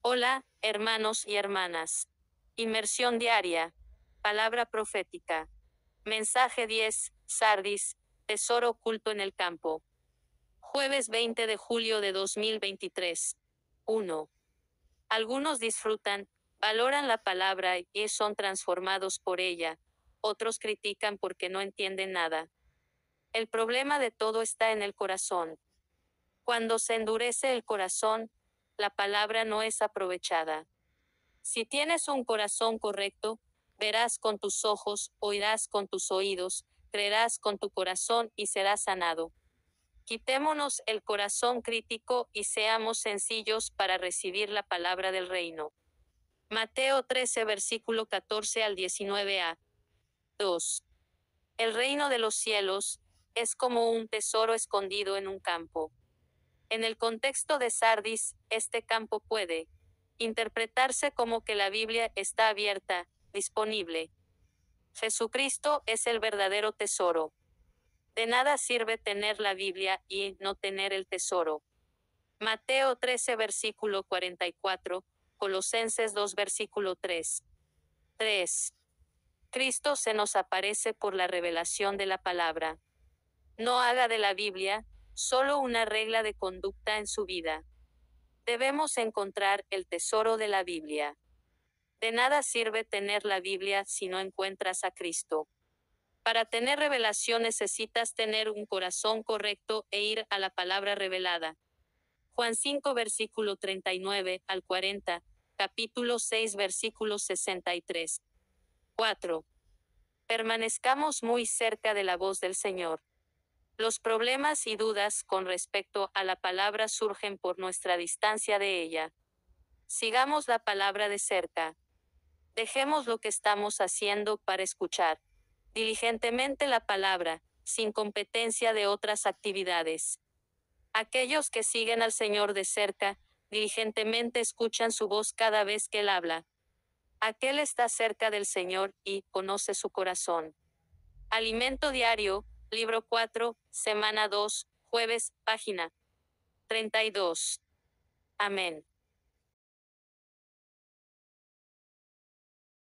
Hola, hermanos y hermanas. Inmersión diaria. Palabra profética. Mensaje 10, Sardis, tesoro oculto en el campo. Jueves 20 de julio de 2023. 1. Algunos disfrutan, valoran la palabra y son transformados por ella, otros critican porque no entienden nada. El problema de todo está en el corazón. Cuando se endurece el corazón, la palabra no es aprovechada. Si tienes un corazón correcto, verás con tus ojos, oirás con tus oídos, creerás con tu corazón y serás sanado. Quitémonos el corazón crítico y seamos sencillos para recibir la palabra del reino. Mateo 13 versículo 14 al 19a. 2. El reino de los cielos es como un tesoro escondido en un campo. En el contexto de Sardis, este campo puede interpretarse como que la Biblia está abierta, disponible. Jesucristo es el verdadero tesoro. De nada sirve tener la Biblia y no tener el tesoro. Mateo 13 versículo 44, Colosenses 2 versículo 3. 3. Cristo se nos aparece por la revelación de la palabra. No haga de la Biblia, solo una regla de conducta en su vida. Debemos encontrar el tesoro de la Biblia. De nada sirve tener la Biblia si no encuentras a Cristo. Para tener revelación necesitas tener un corazón correcto e ir a la palabra revelada. Juan 5 versículo 39 al 40, capítulo 6 versículo 63. 4. Permanezcamos muy cerca de la voz del Señor. Los problemas y dudas con respecto a la palabra surgen por nuestra distancia de ella. Sigamos la palabra de cerca. Dejemos lo que estamos haciendo para escuchar diligentemente la palabra, sin competencia de otras actividades. Aquellos que siguen al Señor de cerca, diligentemente escuchan su voz cada vez que Él habla. Aquel está cerca del Señor y conoce su corazón. Alimento diario, Libro 4, semana 2, jueves, página 32. Amén.